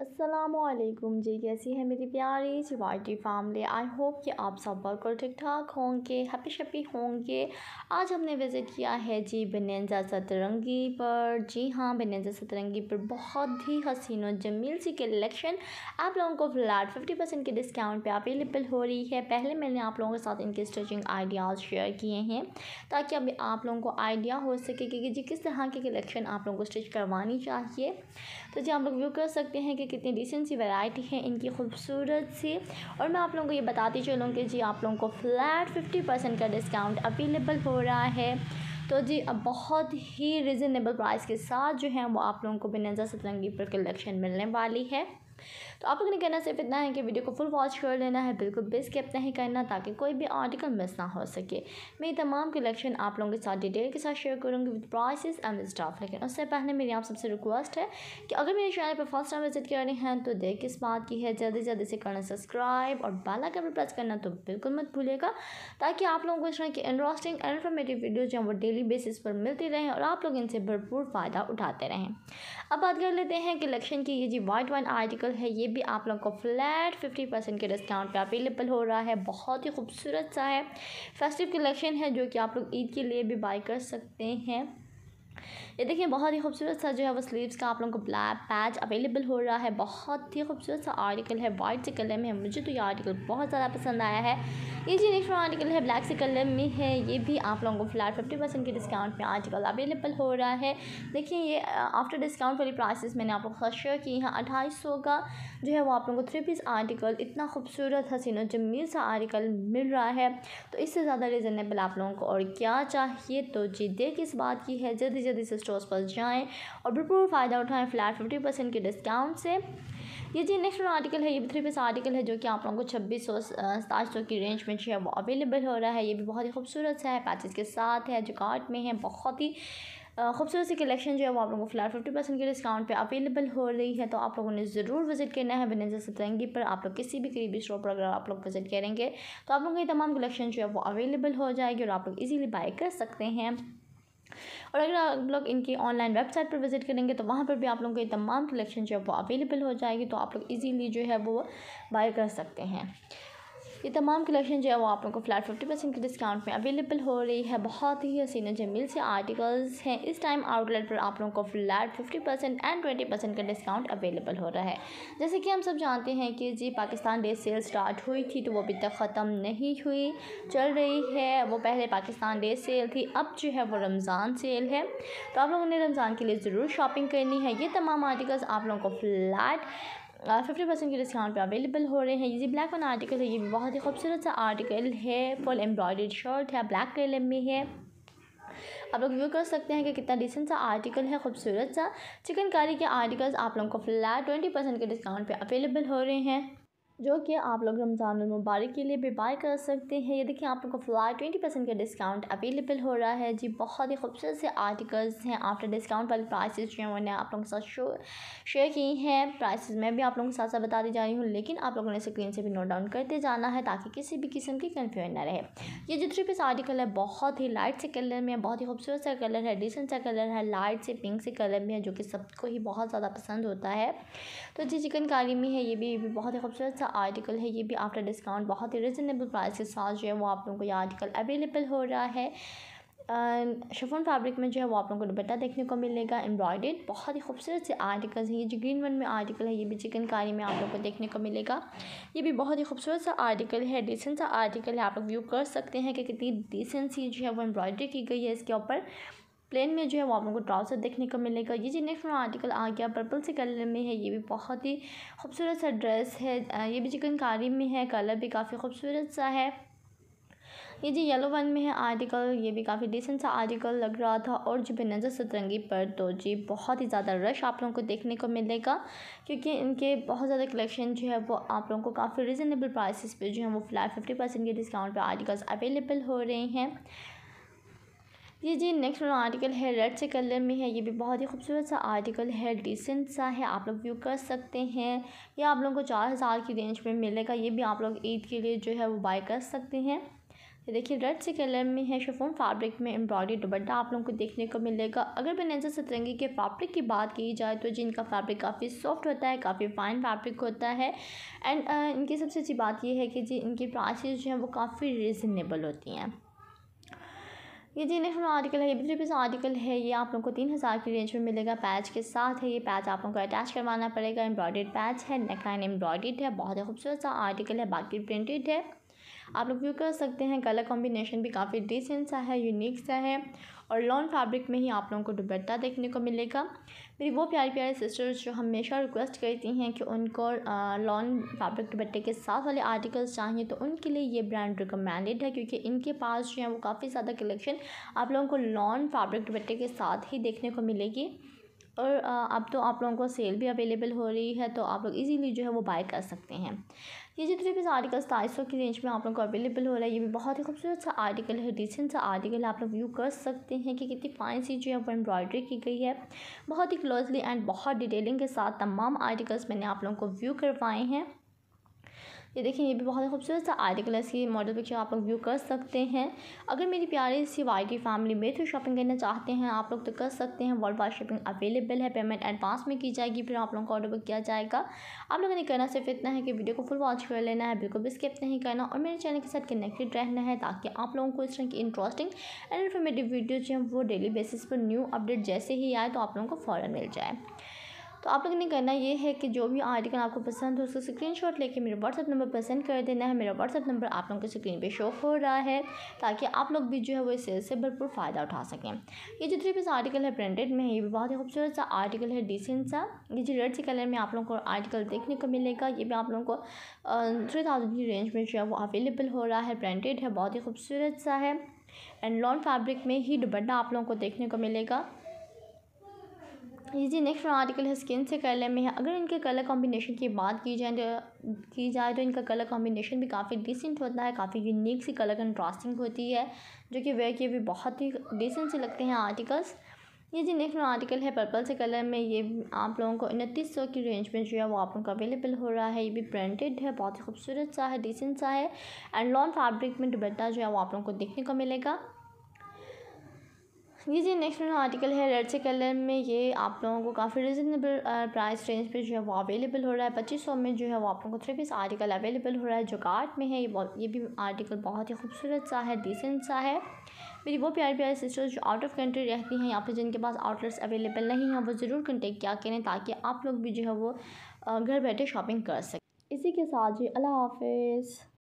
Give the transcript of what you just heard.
असलकुम जी कैसी है मेरी प्यारी सिवाटी फैमिली आई होप कि आप सब बिल्कुल ठीक ठाक होंगे हैप्पी शप्पी होंगे आज हमने विज़िट किया है जी बनेजा सतरंगी पर जी हाँ बनेजा सतरंगी पर बहुत ही हसीन और जमील सी कलेक्शन आप लोगों को फ्लैट फिफ्टी परसेंट के डिस्काउंट पे अवेलेबल हो रही है पहले मैंने आप लोगों के साथ इनके स्टिचिंग आइडियाज़ शेयर किए हैं ताकि अब आप लोगों को आइडिया हो सके कि जी किस तरह की कलेक्शन आप लोगों को स्टिच करवानी चाहिए तो जी आप लोग व्यू कर सकते हैं कि देखिए कितनी डिसेंट सी वैरायटी है इनकी खूबसूरत सी और मैं आप लोगों को ये बताती चलूँ कि जी आप लोगों को फ्लैट फिफ्टी परसेंट का डिस्काउंट अवेलेबल हो रहा है तो जी अब बहुत ही रिजनेबल प्राइस के साथ जो है वो आप लोगों को बिना सतरंगी पर कलेक्शन मिलने वाली है तो आप लोगों ने कहना सिर्फ इतना है कि वीडियो को फुल वॉच कर लेना है बिल्कुल बेस कैप नहीं करना ताकि कोई भी आर्टिकल मिस ना हो सके मेरी तमाम कलेक्शन आप लोगों के साथ डिटेल के साथ शेयर करूँगी विद प्राइसेस एंड स्टाफ लेकिन उससे पहले मेरी आप सबसे रिक्वेस्ट है कि अगर मेरे चैनल पर फर्स्ट टाइम विजिट कर रहे हैं तो देख किस बात की है जल्दी जल्दी से करना सब्सक्राइब और बेल आइकन पर प्रेस करना तो बिल्कुल मत भूलेगा ताकि आप लोगों को इस तरह की इंटरेस्टिंग एंड इन्फॉर्मेटिव वीडियो जो वो डेली बेसिस पर मिलती रहें और आप लोग इनसे भरपूर फ़ायदा उठाते रहें अब बात कर लेते हैं कलेक्शन की ये जी वाइट वाइन आर्टिकल आर्टिकल है ये भी आप लोगों को फ्लैट फिफ्टी परसेंट के डिस्काउंट पे अवेलेबल हो रहा है बहुत ही खूबसूरत सा है फेस्टिव कलेक्शन है जो कि आप लोग ईद के लिए भी बाई कर सकते हैं ये देखिए बहुत ही खूबसूरत सा जो है वो स्लीव्स का आप लोगों को ब्लैक पैच अवेलेबल हो रहा है बहुत ही खूबसूरत सा आर्टिकल है वाइट से कलर में है मुझे तो ये आर्टिकल बहुत ज़्यादा पसंद आया है ये जी नेक्स्ट आर्टिकल है ब्लैक से कलर में है ये भी आप लोगों को फिलहाल फिफ्टी परसेंट के डिस्काउंट में आर्टिकल अवेलेबल हो रहा है देखिए ये आफ्टर डिस्काउंट वाली प्राइसेस मैंने आप लोगों को शेयर की हैं अट्ठाईस सौ का जो है वो आप लोगों को थ्री पीस आर्टिकल इतना खूबसूरत हसीनो जमील सा आर्टिकल मिल रहा है तो इससे ज़्यादा रिजनेबल आप लोगों को और क्या चाहिए तो जी देख इस बात की है जल्दी जल्दी से स्टोर्स पर जाएँ और भरपूर फ़ायदा उठाएँ फ्लैट फिफ्टी परसेंट के डिस्काउंट से ये जी नेक्स्ट आर्टिकल है ये भी थ्री पीस आर्टिकल है जो कि आप लोगों को छब्बीस सौ सात सौ की रेंज में जो है वो अवेलेबल हो रहा है ये भी बहुत ही खूबसूरत सा है पैचेज के साथ है जो कार्ट में है बहुत ही खूबसूरत सी कलेक्शन जो है वो आप लोगों को फिलहाल फिफ्टी परसेंट के डिस्काउंट पे अवेलेबल हो रही है तो आप लोगों ने ज़रूर विजिट करना है बिनेजा सतरंगी पर आप लोग किसी भी करीबी स्टोर पर अगर आप लोग विजिट करेंगे तो आप लोगों की तमाम कलेक्शन जो है वो अवेलेबल हो जाएगी और आप लोग इजीली बाय कर सकते हैं और अगर आप लोग इनकी ऑनलाइन वेबसाइट पर विज़िट करेंगे तो वहाँ पर भी आप लोगों के तमाम कलेक्शन जो है वो अवेलेबल हो जाएगी तो आप लोग इजीली जो है वो बाय कर सकते हैं ये तमाम कलेक्शन जो है वो आप लोगों को फ्लैट फिफ्टी परसेंट के डिस्काउंट में अवेलेबल हो रही है बहुत ही हसीन जमील से आर्टिकल्स हैं इस टाइम आउटलेट पर आप लोगों को flat fifty percent and twenty percent का डिस्काउंट अवेलेबल हो रहा है जैसे कि हम सब जानते हैं कि जी पाकिस्तान डे सेल स्टार्ट हुई थी तो वो अभी तक ख़त्म नहीं हुई चल रही है वो पहले पाकिस्तान डे सेल थी अब जो है वो रमज़ान सेल है तो आप लोगों ने रमज़ान के लिए ज़रूर शॉपिंग करनी है ये तमाम आर्टिकल्स आप लोगों को फ्लैट फिफ्टी uh, परसेंट के डिस्काउंट पे अवेलेबल हो रहे हैं ये ब्लैक वन आर्टिकल है ये भी बहुत ही खूबसूरत सा आर्टिकल है फुल एम्ब्रॉयड शर्ट है ब्लैक कलर में है आप लोग व्यू कर सकते हैं कि कितना डिसेंट सा आर्टिकल है खूबसूरत सा चिकनकारी के आर्टिकल्स आप लोगों को फ्लैट ट्वेंटी परसेंट के डिस्काउंट पे अवेलेबल हो रहे हैं जो कि आप लोग रमज़ान मुबारक के लिए भी बाय कर सकते हैं ये देखिए आप लोगों को फ़िलहाल ट्वेंटी परसेंट का डिस्काउंट अवेलेबल हो रहा है जी बहुत ही खूबसूरत से आर्टिकल्स हैं आफ्टर डिस्काउंट वाली प्राइसेस जो हैं मैंने आप लोगों के साथ शो शेयर की हैं प्राइसेस मैं भी आप लोगों के साथ साथ बता दी जा रही हूँ लेकिन आप लोगों ने स्क्रीन से भी नोट डाउन करते जाना है ताकि किसी भी किस्म की कन्फ्यूजन ना रहे ये जो थ्री पीस आर्टिकल है बहुत ही लाइट से कलर में बहुत ही खूबसूरत सा कलर है डिसेंट सा कलर है लाइट से पिंक से कलर में है जो कि सबको ही बहुत ज़्यादा पसंद होता है तो जी चिकनकारी में है ये भी बहुत ही खूबसूरत सा सा आर्टिकल है ये भी आफ्टर डिस्काउंट बहुत ही रिजनेबल प्राइस के साथ जो है वो आप लोगों को ये आर्टिकल अवेलेबल हो रहा है शफोन फैब्रिक में जो है वो आप लोगों को दुपट्टा देखने को मिलेगा एम्ब्रॉयडेड बहुत ही खूबसूरत से आर्टिकल्स हैं ये जो ग्रीन वन में आर्टिकल है ये भी चिकनकारी में आप लोगों को देखने को मिलेगा ये भी बहुत ही खूबसूरत सा आर्टिकल है डिसेंट सा आर्टिकल है आप लोग व्यू कर सकते हैं कि कितनी डिसेंट सी जो है वो एम्ब्रॉयडरी की गई है इसके ऊपर प्लेन में जो है वो आप लोगों को ट्राउज़र देखने को मिलेगा ये जी नेक्स्ट आर्टिकल आ गया पर्पल से कलर में है ये भी बहुत ही खूबसूरत सा ड्रेस है ये भी चिकनकारी में है कलर भी काफ़ी खूबसूरत सा है ये जी येलो वन में है आर्टिकल ये भी काफ़ी डिसेंट सा आर्टिकल लग रहा था और जो भी नज़र सतरंगी पर तो जी बहुत ही ज़्यादा रश आप लोगों को देखने को मिलेगा क्योंकि इनके बहुत ज़्यादा कलेक्शन जो है वो आप लोगों को काफ़ी रिजनेबल प्राइसेस पे जो है वो फिलहाल फिफ्टी परसेंट के डिस्काउंट पे आर्टिकल्स अवेलेबल हो रहे हैं ये जी नेक्स्ट वाला आर्टिकल है रेड से कलर में है ये भी बहुत ही खूबसूरत सा आर्टिकल है डिसेंट सा है आप लोग व्यू कर सकते हैं ये आप लोगों को चार हज़ार की रेंज में मिलेगा ये भी आप लोग ईद के लिए जो है वो बाय कर सकते हैं देखिए रेड से कलर में है शेफोन फैब्रिक में एम्ब्रॉयडरी दुबट्टा आप लोगों को देखने को मिलेगा अगर बेनजर सतरंगी के फैब्रिक की बात की जाए तो जिनका फैब्रिक काफ़ी सॉफ्ट होता है काफ़ी फाइन फैब्रिक होता है एंड इनकी सबसे अच्छी बात यह है कि जी इनकी प्राइसेस जो हैं वो काफ़ी रिजनेबल होती हैं ये जी इलेक्ट्रॉन आर्टिकल है ये भी रुपीज़ आर्टिकल है ये आप लोगों को तीन हज़ार की रेंज में मिलेगा पैच के साथ है ये पैच आप लोगों को अटैच करवाना पड़ेगा एम्ब्रॉयड पैच है नेकलाइन एम्ब्रॉयड है बहुत ही खूबसूरत सा आर्टिकल है बाकी प्रिंटेड है आप लोग व्यू कर सकते हैं कलर कॉम्बिनेशन भी काफ़ी डिसेंट सा है यूनिक सा है और लॉन फैब्रिक में ही आप लोगों को दुबट्टा देखने को मिलेगा मेरी वो प्यारी प्यारे सिस्टर्स जो हमेशा रिक्वेस्ट करती हैं कि उनको लॉन फैब्रिक दुपट्टे के साथ वाले आर्टिकल्स चाहिए तो उनके लिए ये ब्रांड रिकमेंडेड है क्योंकि इनके पास जो है वो काफ़ी ज़्यादा कलेक्शन आप लोगों को लॉन फैब्रिक दुबट्टे के साथ ही देखने को मिलेगी और अब तो आप लोगों को सेल भी अवेलेबल हो रही है तो आप लोग इजीली जो है वो बाय कर सकते हैं ये जो थ्री पीस आर्टिकल सताईस सौ की रेंज में आप लोगों को अवेलेबल हो रहा है ये भी बहुत ही खूबसूरत सा आर्टिकल है डिसेंट सा आर्टिकल आप लोग व्यू कर सकते हैं कि कितनी फाइन सी जो है वो एम्ब्रॉयडरी की गई है बहुत ही क्लोजली एंड बहुत डिटेलिंग के साथ तमाम आर्टिकल्स मैंने आप लोगों को व्यू करवाए हैं ये देखिए ये भी बहुत ही खूबसूरत सा आर्टिकल है इसकी मॉडल पिक्चर आप लोग व्यू कर सकते हैं अगर मेरी प्यारी सी की फैमिली मेरे थ्रू शॉपिंग करना चाहते हैं आप लोग तो कर सकते हैं वर्ल्ड वाइड शॉपिंग अवेलेबल है पेमेंट एडवांस में की जाएगी फिर आप लोगों का ऑर्डर बुक किया जाएगा आप लोगों ने करना सिर्फ इतना है कि वीडियो को फुल वॉच कर लेना है बिल्कुल भी स्किप नहीं करना और मेरे चैनल के साथ कनेक्टेड रहना है ताकि आप लोगों को इस तरह की इंटरेस्टिंग एंड इन्फॉर्मेटिव वीडियो जो है वो डेली बेसिस पर न्यू अपडेट जैसे ही आए तो आप लोगों को फ़ौरन मिल जाए तो आप लोगों ने करना ये है कि जो भी आर्टिकल आपको पसंद हो उसका स्क्रीन शॉट लेके मेरे व्हाट्सअप नंबर पसंद कर देना है मेरा व्हाट्सअप नंबर आप लोगों के स्क्रीन पर शो हो रहा है ताकि आप लोग भी जो है वो इस सेल से भरपूर फ़ायदा उठा सकें ये जो थ्री पीस आर्टिकल है प्रिंटेड में ये भी बहुत ही खूबसूरत सा आर्टिकल है डिसेंट सा ये जो रेड से कलर में आप लोगों को आर्टिकल देखने को मिलेगा ये भी आप लोगों को थ्री थाउजेंड की रेंज में जो है वो अवेलेबल हो रहा है प्रिंटेड है बहुत ही खूबसूरत सा है एंड लॉन्ग फैब्रिक में ही दुपट्टा आप लोगों को देखने को मिलेगा जी नेक्स्ट आर्टिकल है स्किन से कलर में है अगर इनके कलर कॉम्बिनेशन की बात की जाए तो की जाए तो इनका कलर कॉम्बिनेशन भी काफ़ी डिसेंट होता है काफ़ी यूनिक सी कलर कंट्रास्टिंग होती है जो कि वेयर किए भी बहुत ही डिसेंट से लगते हैं आर्टिकल्स ये जी नेक्स्ट आर्टिकल है पर्पल से कलर में ये आप लोगों को उनतीस सौ की रेंज में जो है वो आप लोगों को अवेलेबल हो रहा है ये भी प्रिंटेड है बहुत ही खूबसूरत सा है डिसेंट सा है एंड लॉन्ग फैब्रिक में दुबट्टा जो है वो आप लोगों को देखने को मिलेगा ये जी नेक्स्ट मेरा आर्टिकल है रेड से कलर में ये आप लोगों को काफ़ी रिजनेबल प्राइस रेंज पे जो है वो अवेलेबल हो रहा है पच्चीस सौ में जो है वो आप लोगों को थ्री पीस आर्टिकल अवेलेबल हो रहा है जो कार्ट में है ये ये भी आर्टिकल बहुत ही खूबसूरत सा है डिसेंट सा है मेरी वो प्यारे प्यारे सिस्टर्स जो आउट ऑफ कंट्री रहती हैं या फिर जिनके पास आउटलेट्स अवेलेबल नहीं हैं वो ज़रूर कंटेक्ट किया करें ताकि आप लोग भी जो है वो घर बैठे शॉपिंग कर सकें इसी के साथ जी अल्लाह हाफिज़